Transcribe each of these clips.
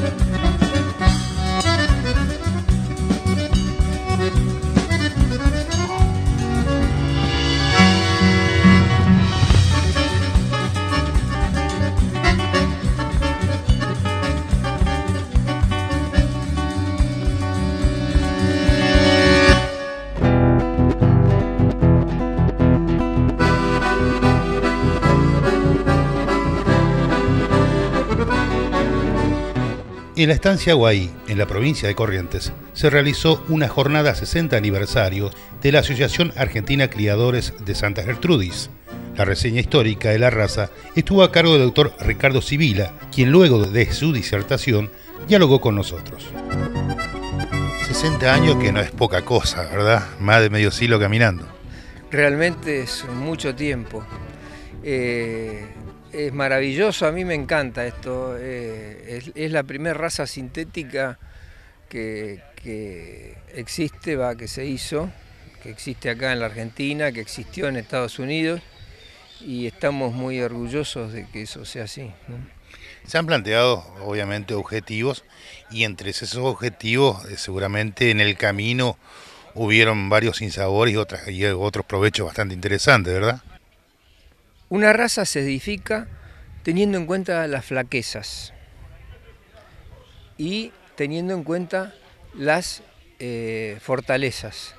thank you En la estancia Guay, en la provincia de Corrientes, se realizó una jornada 60 aniversario de la Asociación Argentina Criadores de Santa Gertrudis. La reseña histórica de la raza estuvo a cargo del doctor Ricardo Sibila, quien luego de su disertación dialogó con nosotros. 60 años que no es poca cosa, ¿verdad? Más de medio siglo caminando. Realmente es mucho tiempo. Eh, es maravilloso, a mí me encanta esto. Eh, es, la primera raza sintética que, existe, va, que se hizo, que existe acá en la Argentina, que existió en Estados Unidos y estamos muy orgullosos de que eso sea así. Se han planteado, obviamente, objetivos y entre esos objetivos, eh, seguramente en el camino hubieron varios sinsabores otras, y otros provechos bastante interesantes, ¿verdad? Una raza se edifica teniendo en cuenta las flaquezas y teniendo en cuenta las eh, fortalezas.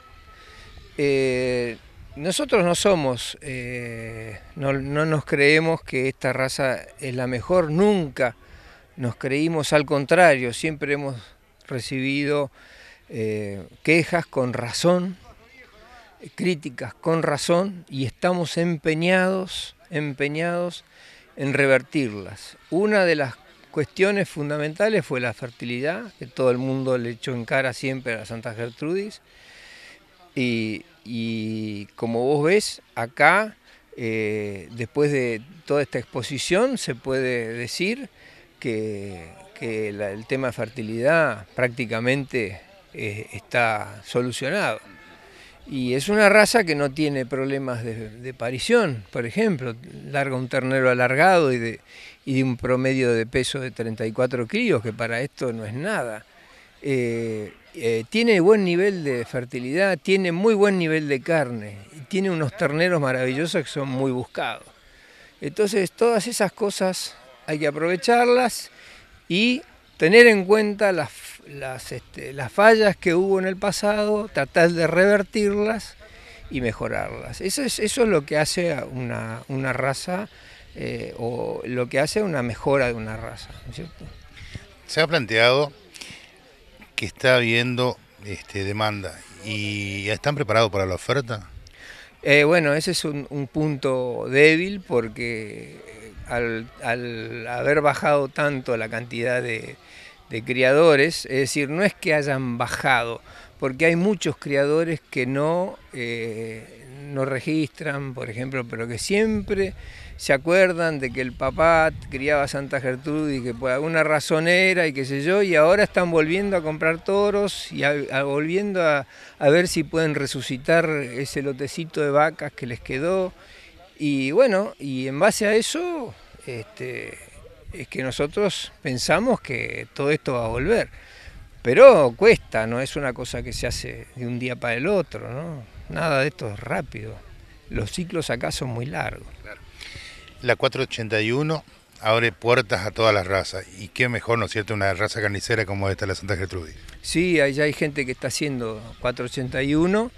Eh, nosotros no somos, eh, no, no, nos creemos que esta raza es la mejor, nunca nos creímos, al contrario, siempre hemos recibido quejas con razón, críticas con razón y estamos empeñados empeñados en revertirlas. Una de las cuestiones fundamentales fue la fertilidad, que todo el mundo le echó en cara siempre a la Santa Gertrudis. Y, como vos ves, acá, eh, después de toda esta exposición, se puede decir que, el tema de fertilidad prácticamente eh, está solucionado. Y es una raza que no tiene problemas de, parición, por ejemplo, larga un ternero alargado y de, un promedio de peso de 34 kilos, que para esto no es nada. Eh, eh, tiene buen nivel de fertilidad, tiene muy buen nivel de carne, y tiene unos terneros maravillosos que son muy buscados. Entonces todas esas cosas hay que aprovecharlas y tener en cuenta este, las, fallas que hubo en el pasado, tratar de revertirlas y mejorarlas. Eso es, eso es lo que hace una, una raza eh, o lo que hace una mejora de una raza. Se ha planteado que está habiendo este, demanda y están preparados para la oferta. Eh, bueno, ese es un punto débil porque al, haber bajado tanto la cantidad de, criadores, es decir, no es que hayan bajado, porque hay muchos criadores que no, eh, no registran, por ejemplo, pero que siempre se acuerdan de que el papá criaba Santa Gertrudis, que por alguna razón y qué sé yo, y ahora están volviendo a comprar toros y volviendo a ver si pueden resucitar ese lotecito de vacas que les quedó. Y bueno, y en base a eso este, es que nosotros pensamos que todo esto va a volver. Pero cuesta, no es una cosa que se hace de un día para el otro, ¿no? Nada de esto es rápido. Los ciclos acá son muy largos. La 481 abre puertas a todas las razas. Y qué mejor, ¿no es cierto?, una raza carnicera como esta, la Santa Gertrudis. Sí, allá hay gente que está haciendo 481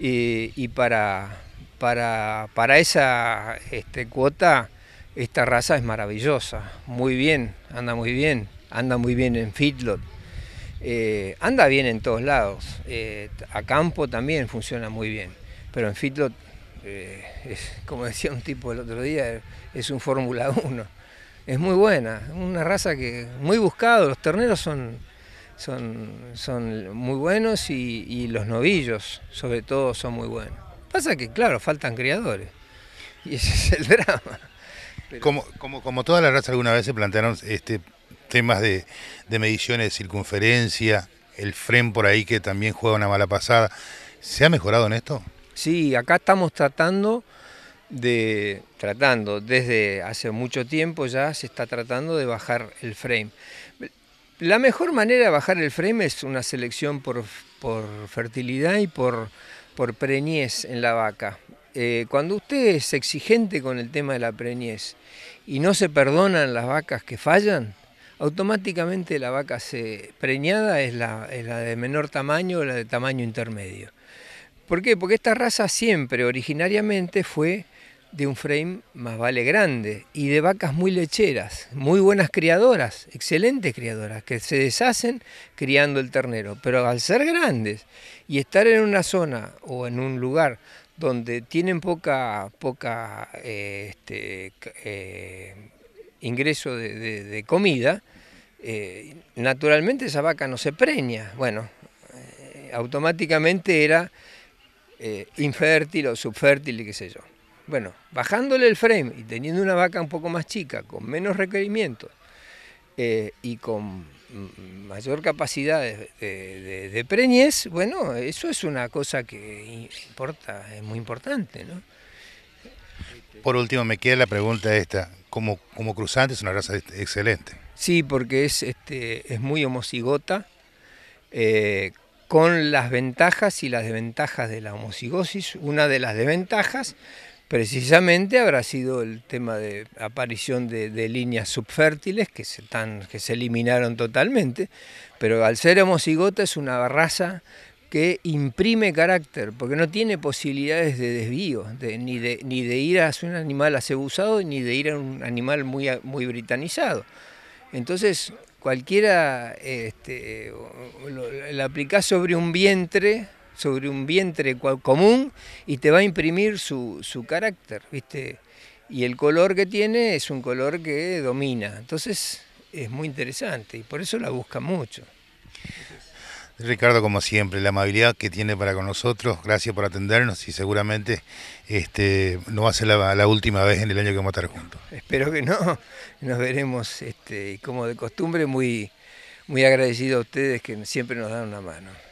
eh, y para, para, esa este, cuota, esta raza es maravillosa, muy bien, anda muy bien, anda muy bien en Fitlot. Eh, anda bien en todos lados, eh, a campo también funciona muy bien, pero en Fitlot, eh, como decía un tipo el otro día, es un Fórmula 1, es muy buena, una raza que muy buscada, los terneros son, muy buenos y los novillos sobre todo son muy buenos. Pasa que, claro, faltan criadores. Y ese es el drama. Como, como, como toda la raza alguna vez se plantearon este, temas de, de mediciones de circunferencia, el frame por ahí que también juega una mala pasada. ¿Se ha mejorado en esto? Sí, acá estamos tratando de, tratando, desde hace mucho tiempo ya se está tratando de bajar el frame. La mejor manera de bajar el frame es una selección por, por fertilidad y por por preñez en la vaca. Eh, cuando usted es exigente con el tema de la preñez y no se perdonan las vacas que fallan, automáticamente la vaca se, preñada es la, es la de menor tamaño o la de tamaño intermedio. ¿Por qué? Porque esta raza siempre originariamente fue de un frame más vale grande y de vacas muy lecheras, muy buenas criadoras, excelentes criadoras, que se deshacen criando el ternero, pero al ser grandes y estar en una zona o en un lugar donde tienen poca, poca eh, este, eh, ingreso de, comida, eh, naturalmente esa vaca no se preña, bueno, automáticamente era infértil o subfértil, qué sé yo. Bueno, bajándole el frame y teniendo una vaca un poco más chica, con menos requerimientos eh, y con mayor capacidad de, preñez, bueno, eso es una cosa que importa, es muy importante, Por último, me queda la pregunta esta. Como, cruzante es una raza excelente. Sí, porque es, este, es muy homocigota, eh, con las ventajas y las desventajas de la homocigosis. Una de las desventajas precisamente habrá sido el tema de aparición de, líneas subfértiles que se, que se eliminaron totalmente, pero al ser homocigota es una raza que imprime carácter, porque no tiene posibilidades de desvío, ni, de, ni de ir a un animal asebusado, ni de ir a un animal muy, muy britanizado. Entonces, cualquiera este, lo, aplicás sobre un vientre sobre un vientre común y te va a imprimir su, su carácter, ¿viste? Y el color que tiene es un color que domina. Entonces es muy interesante y por eso la busca mucho. Ricardo, como siempre, la amabilidad que tiene para con nosotros, gracias por atendernos y seguramente este, no va a ser la, última vez en el año que vamos a estar juntos. Espero que no, nos veremos este, como de costumbre, muy, muy agradecido a ustedes que siempre nos dan una mano.